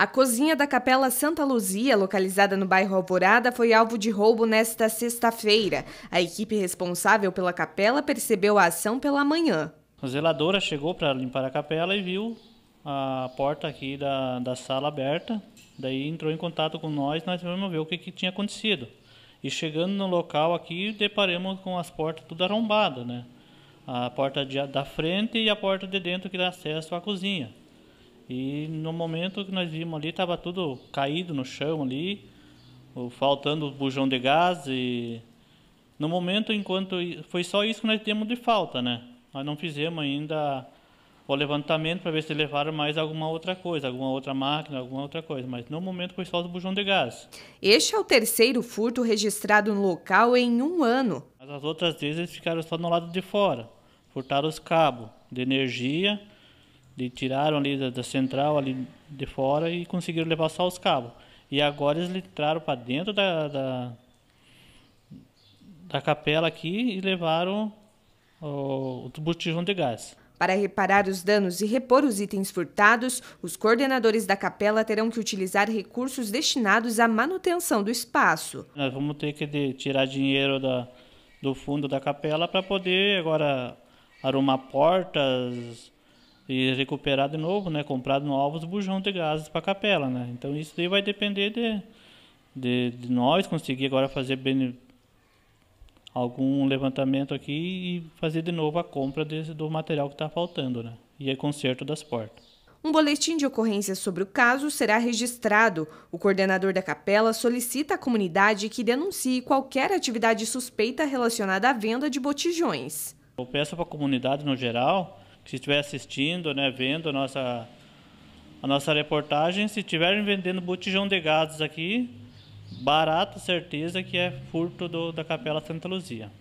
A cozinha da Capela Santa Luzia, localizada no bairro Alvorada, foi alvo de roubo nesta sexta-feira. A equipe responsável pela capela percebeu a ação pela manhã. A zeladora chegou para limpar a capela e viu a porta aqui da, da sala aberta. Daí entrou em contato com nós, nós vamos ver o que, que tinha acontecido. E chegando no local aqui, deparamos com as portas tudo arrombadas, né? A porta de, da frente e a porta de dentro que dá acesso à cozinha. E no momento que nós vimos ali, estava tudo caído no chão ali, faltando o bujão de gás e... No momento, enquanto... Foi só isso que nós temos de falta, né? Nós não fizemos ainda o levantamento para ver se levaram mais alguma outra coisa, alguma outra máquina, alguma outra coisa, mas no momento foi só o bujão de gás. Este é o terceiro furto registrado no local em um ano. Mas as outras vezes eles ficaram só no lado de fora, furtaram os cabos de energia, tiraram ali da, da, central, ali de fora, e conseguiram levar só os cabos. E agora eles entraram para dentro da, da, da, capela aqui e levaram o, o botijão de gás. Para reparar os danos e repor os itens furtados, os coordenadores da capela terão que utilizar recursos destinados à manutenção do espaço. Nós vamos ter que tirar dinheiro da, do fundo da capela para poder agora arrumar portas, e recuperar de novo, né, comprar novos bujões de gases para a capela, né? Então isso aí vai depender de, de, de nós conseguir agora fazer bem algum levantamento aqui e fazer de novo a compra desse, do material que está faltando, né? E aí conserto das portas. Um boletim de ocorrência sobre o caso será registrado. O coordenador da capela solicita à comunidade que denuncie qualquer atividade suspeita relacionada à venda de botijões. Eu peço para a comunidade no geral que estiver assistindo, né, vendo a nossa, a nossa reportagem, se estiverem vendendo botijão de gados aqui, barato, certeza que é furto do, da Capela Santa Luzia.